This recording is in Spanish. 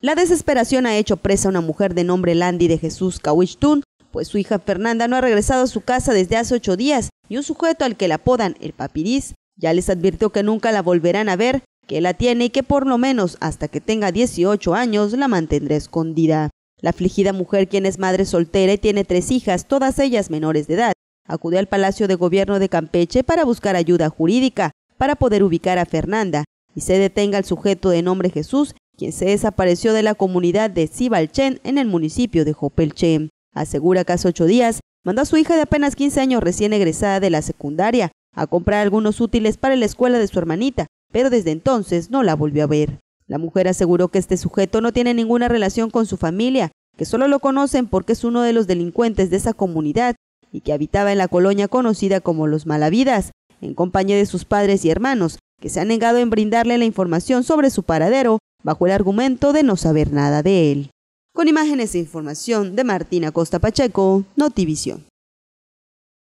La desesperación ha hecho presa a una mujer de nombre Landy de Jesús Cauichtún, pues su hija Fernanda no ha regresado a su casa desde hace ocho días y un sujeto al que la apodan el papiriz ya les advirtió que nunca la volverán a ver, que la tiene y que por lo menos hasta que tenga 18 años la mantendrá escondida. La afligida mujer, quien es madre soltera y tiene tres hijas, todas ellas menores de edad, acude al Palacio de Gobierno de Campeche para buscar ayuda jurídica para poder ubicar a Fernanda y se detenga al sujeto de nombre Jesús, quien se desapareció de la comunidad de Sibalchen en el municipio de Jopelche. Asegura que hace ocho días mandó a su hija de apenas 15 años recién egresada de la secundaria a comprar algunos útiles para la escuela de su hermanita, pero desde entonces no la volvió a ver. La mujer aseguró que este sujeto no tiene ninguna relación con su familia, que solo lo conocen porque es uno de los delincuentes de esa comunidad y que habitaba en la colonia conocida como Los Malavidas, en compañía de sus padres y hermanos, que se han negado en brindarle la información sobre su paradero bajo el argumento de no saber nada de él. Con imágenes e información de Martina Costa Pacheco, Notivision